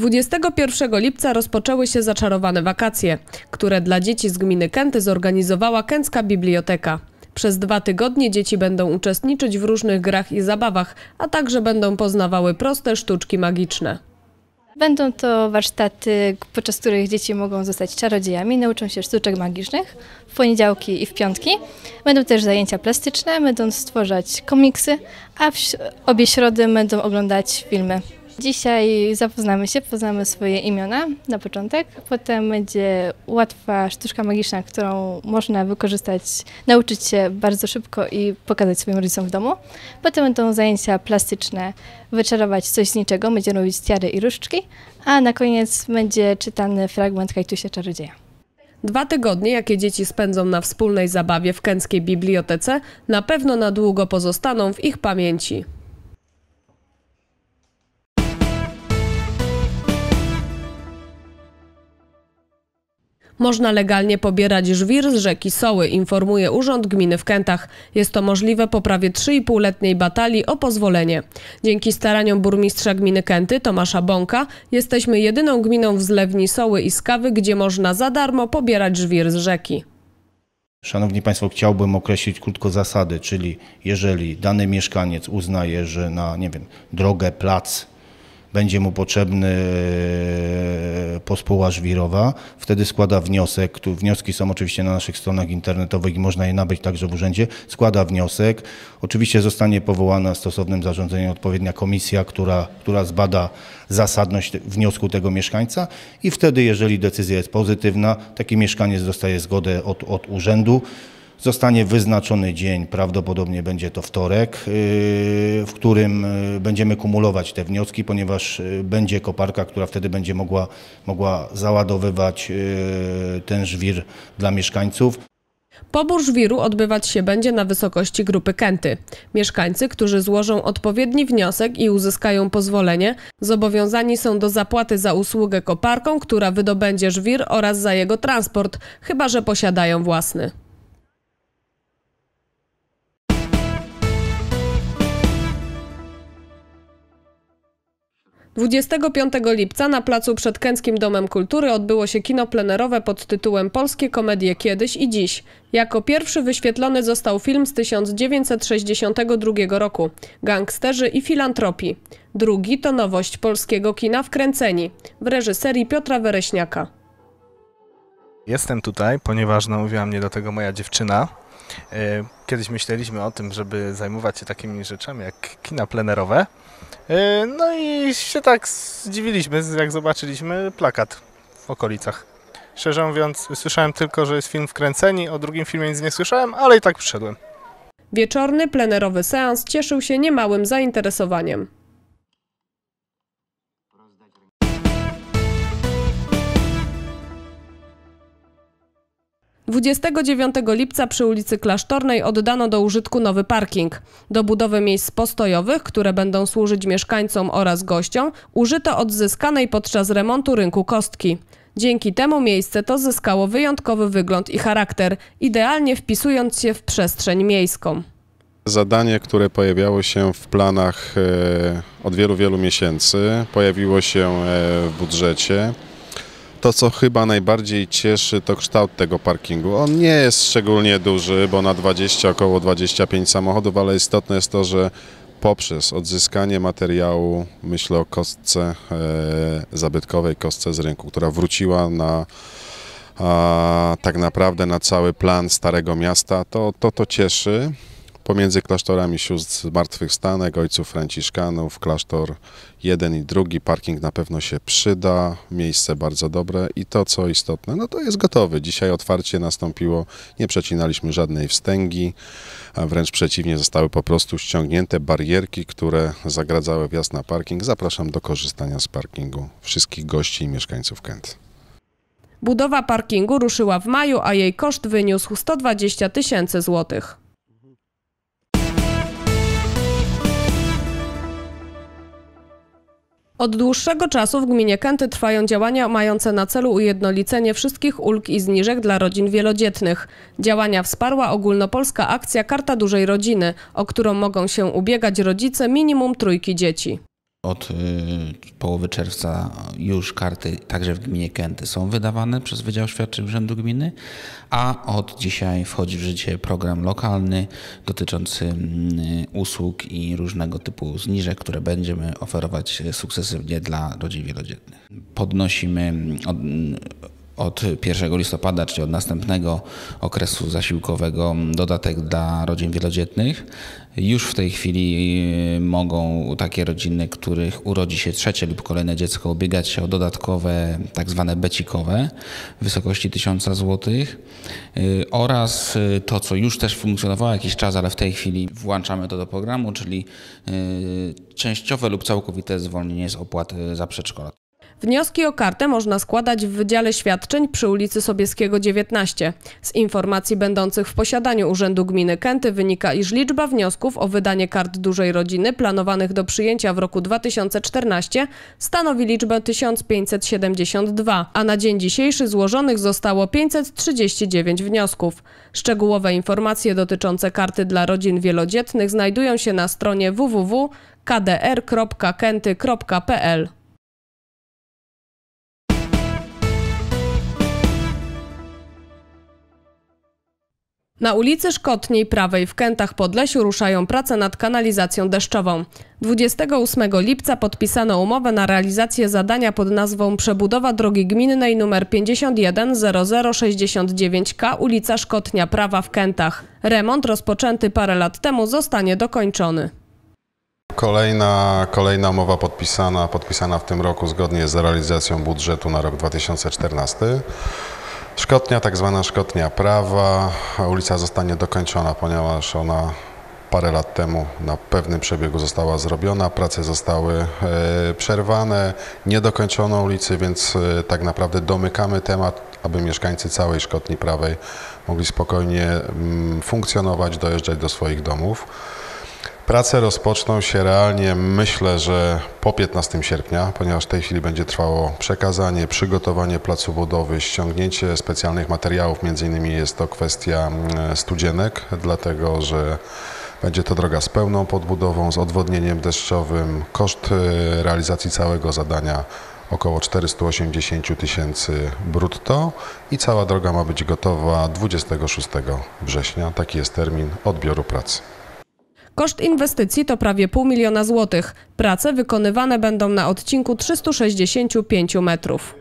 21 lipca rozpoczęły się zaczarowane wakacje, które dla dzieci z gminy Kęty zorganizowała Kęcka Biblioteka. Przez dwa tygodnie dzieci będą uczestniczyć w różnych grach i zabawach, a także będą poznawały proste sztuczki magiczne. Będą to warsztaty, podczas których dzieci mogą zostać czarodziejami, nauczą się sztuczek magicznych w poniedziałki i w piątki. Będą też zajęcia plastyczne, będą stworzać komiksy, a obie środy będą oglądać filmy Dzisiaj zapoznamy się, poznamy swoje imiona na początek, potem będzie łatwa sztuczka magiczna, którą można wykorzystać, nauczyć się bardzo szybko i pokazać swoim rodzicom w domu. Potem będą zajęcia plastyczne, wyczarować coś z niczego, będzie robić tiary i różdżki, a na koniec będzie czytany fragment Kajtusia Czarodzieja. Dwa tygodnie, jakie dzieci spędzą na wspólnej zabawie w kęckiej bibliotece, na pewno na długo pozostaną w ich pamięci. Można legalnie pobierać żwir z rzeki Soły, informuje Urząd Gminy w Kętach. Jest to możliwe po prawie 3,5-letniej batalii o pozwolenie. Dzięki staraniom burmistrza gminy Kęty Tomasza Bąka jesteśmy jedyną gminą w zlewni Soły i Skawy, gdzie można za darmo pobierać żwir z rzeki. Szanowni Państwo, chciałbym określić krótko zasady, czyli jeżeli dany mieszkaniec uznaje, że na nie wiem, drogę, plac będzie mu potrzebny e, pospoła żwirowa, wtedy składa wniosek, wnioski są oczywiście na naszych stronach internetowych i można je nabyć także w urzędzie, składa wniosek, oczywiście zostanie powołana stosownym zarządzeniem odpowiednia komisja, która, która zbada zasadność wniosku tego mieszkańca i wtedy, jeżeli decyzja jest pozytywna, takie mieszkanie dostaje zgodę od, od urzędu, Zostanie wyznaczony dzień, prawdopodobnie będzie to wtorek, y, w którym y, będziemy kumulować te wnioski, ponieważ y, będzie koparka, która wtedy będzie mogła, mogła załadowywać ten żwir dla mieszkańców. Pobór żwiru odbywać się będzie na wysokości grupy kęty. Mieszkańcy, którzy złożą odpowiedni wniosek i uzyskają pozwolenie, zobowiązani są do zapłaty za usługę koparką, która wydobędzie żwir oraz za jego transport, chyba że posiadają własny. 25 lipca na placu przed Kęckim Domem Kultury odbyło się kino plenerowe pod tytułem Polskie komedie kiedyś i dziś. Jako pierwszy wyświetlony został film z 1962 roku Gangsterzy i filantropi. Drugi to nowość polskiego kina Wkręceni w reżyserii Piotra Wereśniaka. Jestem tutaj, ponieważ namówiła mnie do tego moja dziewczyna. E, kiedyś myśleliśmy o tym, żeby zajmować się takimi rzeczami jak kina plenerowe. E, no i się tak zdziwiliśmy, jak zobaczyliśmy plakat w okolicach. Szczerze mówiąc, słyszałem tylko, że jest film wkręceni, o drugim filmie nic nie słyszałem, ale i tak przyszedłem. Wieczorny plenerowy seans cieszył się niemałym zainteresowaniem. 29 lipca przy ulicy Klasztornej oddano do użytku nowy parking. Do budowy miejsc postojowych, które będą służyć mieszkańcom oraz gościom, użyto odzyskanej podczas remontu rynku kostki. Dzięki temu miejsce to zyskało wyjątkowy wygląd i charakter, idealnie wpisując się w przestrzeń miejską. Zadanie, które pojawiało się w planach e, od wielu, wielu miesięcy, pojawiło się e, w budżecie. To, co chyba najbardziej cieszy, to kształt tego parkingu. On nie jest szczególnie duży, bo na 20, około 25 samochodów, ale istotne jest to, że poprzez odzyskanie materiału, myślę o kostce e, zabytkowej, kostce z rynku, która wróciła na a, tak naprawdę na cały plan Starego Miasta, to to, to cieszy pomiędzy klasztorami sióstr Martwychwstanek, ojców Franciszkanów, klasztor jeden i drugi, parking na pewno się przyda, miejsce bardzo dobre i to, co istotne, no to jest gotowy. Dzisiaj otwarcie nastąpiło, nie przecinaliśmy żadnej wstęgi, wręcz przeciwnie, zostały po prostu ściągnięte barierki, które zagradzały wjazd na parking. Zapraszam do korzystania z parkingu wszystkich gości i mieszkańców Kent. Budowa parkingu ruszyła w maju, a jej koszt wyniósł 120 tysięcy złotych. Od dłuższego czasu w gminie Kęty trwają działania mające na celu ujednolicenie wszystkich ulg i zniżek dla rodzin wielodzietnych. Działania wsparła ogólnopolska akcja Karta Dużej Rodziny, o którą mogą się ubiegać rodzice minimum trójki dzieci. Od y, połowy czerwca już karty także w gminie Kęty są wydawane przez Wydział Świadczeń Urzędu Gminy, a od dzisiaj wchodzi w życie program lokalny dotyczący mm, usług i różnego typu zniżek, które będziemy oferować sukcesywnie dla rodzin wielodzietnych. Podnosimy od 1 listopada, czyli od następnego okresu zasiłkowego, dodatek dla rodzin wielodzietnych. Już w tej chwili y, mogą takie rodziny, których urodzi się trzecie lub kolejne dziecko, ubiegać się o dodatkowe, tak zwane becikowe w wysokości 1000 zł. Y, oraz y, to, co już też funkcjonowało jakiś czas, ale w tej chwili włączamy to do programu, czyli częściowe lub całkowite zwolnienie z opłat za przedszkola. Wnioski o kartę można składać w Wydziale Świadczeń przy ulicy Sobieskiego 19. Z informacji będących w posiadaniu Urzędu Gminy Kęty wynika, iż liczba wniosków o wydanie kart dużej rodziny planowanych do przyjęcia w roku 2014 stanowi liczbę 1572, a na dzień dzisiejszy złożonych zostało 539 wniosków. Szczegółowe informacje dotyczące karty dla rodzin wielodzietnych znajdują się na stronie www.kdr.kenty.pl. Na ulicy Szkotniej Prawej w Kętach Podlesiu ruszają prace nad kanalizacją deszczową. 28 lipca podpisano umowę na realizację zadania pod nazwą Przebudowa drogi gminnej nr 510069K ulica Szkotnia Prawa w Kętach. Remont rozpoczęty parę lat temu zostanie dokończony. Kolejna, kolejna umowa podpisana, podpisana w tym roku zgodnie z realizacją budżetu na rok 2014. Szkotnia, tak zwana Szkotnia Prawa. Ulica zostanie dokończona, ponieważ ona parę lat temu na pewnym przebiegu została zrobiona, prace zostały e, przerwane, nie dokończono ulicy, więc e, tak naprawdę domykamy temat, aby mieszkańcy całej Szkotni Prawej mogli spokojnie mm, funkcjonować, dojeżdżać do swoich domów. Prace rozpoczną się realnie, myślę, że po 15 sierpnia, ponieważ w tej chwili będzie trwało przekazanie, przygotowanie placu budowy, ściągnięcie specjalnych materiałów, między innymi jest to kwestia mm, studzienek, dlatego że będzie to droga z pełną podbudową, z odwodnieniem deszczowym. Koszt y, realizacji całego zadania około 480 tysięcy brutto i cała droga ma być gotowa 26 września. Taki jest termin odbioru pracy. Koszt inwestycji to prawie pół miliona złotych. Prace wykonywane będą na odcinku 365 metrów.